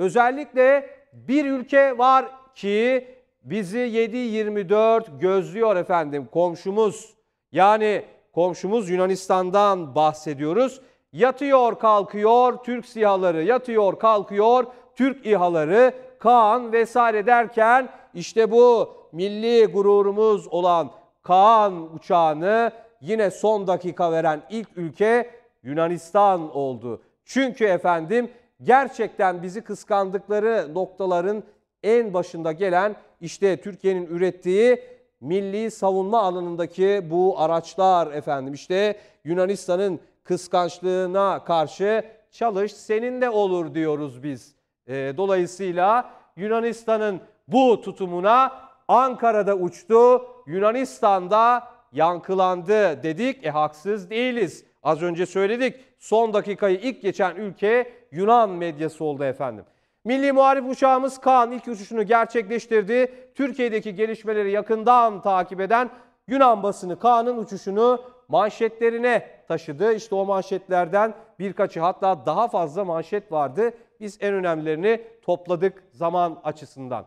Özellikle bir ülke var ki bizi 7-24 gözlüyor efendim komşumuz. Yani komşumuz Yunanistan'dan bahsediyoruz. Yatıyor kalkıyor Türk siyahları, yatıyor kalkıyor Türk İHA'ları, Kaan vesaire derken işte bu milli gururumuz olan Kaan uçağını yine son dakika veren ilk ülke Yunanistan oldu. Çünkü efendim gerçekten bizi kıskandıkları noktaların en başında gelen işte Türkiye'nin ürettiği milli savunma alanındaki bu araçlar efendim. işte Yunanistan'ın kıskançlığına karşı çalış senin de olur diyoruz biz. Ee, dolayısıyla Yunanistan'ın bu tutumuna Ankara'da uçtu, Yunanistan'da yankılandı dedik. E haksız değiliz. Az önce söyledik son dakikayı ilk geçen ülke Yunan medyası oldu efendim. Milli muharip uçağımız Kaan ilk uçuşunu gerçekleştirdi. Türkiye'deki gelişmeleri yakından takip eden Yunan basını Kaan'ın uçuşunu manşetlerine taşıdı. İşte o manşetlerden birkaçı hatta daha fazla manşet vardı. Biz en önemlilerini topladık zaman açısından.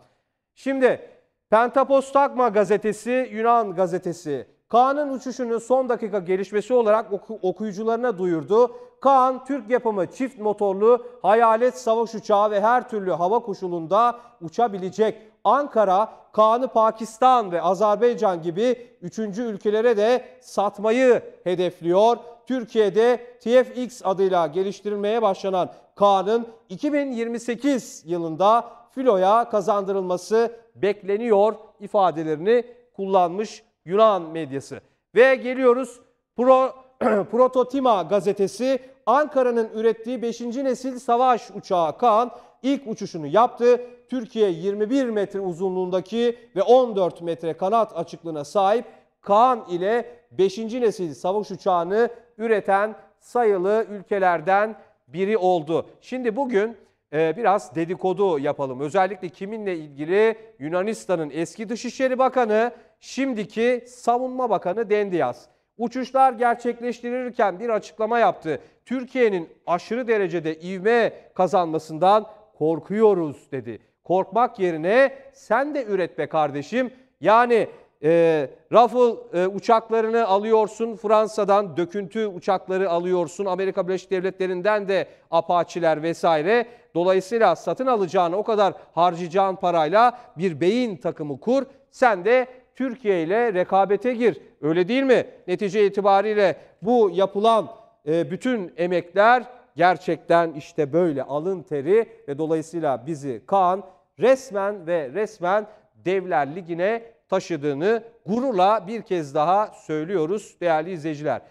Şimdi Pentapost gazetesi Yunan gazetesi Kaan'ın uçuşunun son dakika gelişmesi olarak oku, okuyucularına duyurdu. Kaan, Türk yapımı çift motorlu hayalet savaş uçağı ve her türlü hava koşulunda uçabilecek. Ankara, Kaan'ı Pakistan ve Azerbaycan gibi üçüncü ülkelere de satmayı hedefliyor. Türkiye'de TFX adıyla geliştirilmeye başlanan Kaan'ın 2028 yılında filoya kazandırılması bekleniyor ifadelerini kullanmış Yunan medyası. Ve geliyoruz Pro, Prototima gazetesi Ankara'nın ürettiği 5. nesil savaş uçağı Kaan ilk uçuşunu yaptı. Türkiye 21 metre uzunluğundaki ve 14 metre kanat açıklığına sahip Kaan ile 5. nesil savaş uçağını üreten sayılı ülkelerden biri oldu. Şimdi bugün e, biraz dedikodu yapalım. Özellikle kiminle ilgili Yunanistan'ın eski Dışişleri Bakanı şimdiki Savunma Bakanı Dendiyaz. Uçuşlar gerçekleştirirken bir açıklama yaptı. Türkiye'nin aşırı derecede ivme kazanmasından korkuyoruz dedi. Korkmak yerine sen de üretme kardeşim. Yani e, Rafale e, uçaklarını alıyorsun Fransa'dan, döküntü uçakları alıyorsun Amerika Birleşik Devletleri'nden de apaçiler vesaire. Dolayısıyla satın alacağın o kadar harcayacağın parayla bir beyin takımı kur. Sen de Türkiye ile rekabete gir. Öyle değil mi? Netice itibariyle bu yapılan e, bütün emekler gerçekten işte böyle alın teri ve dolayısıyla bizi Kaan resmen ve resmen Devler Ligi'ne taşıdığını gururla bir kez daha söylüyoruz değerli izleyiciler.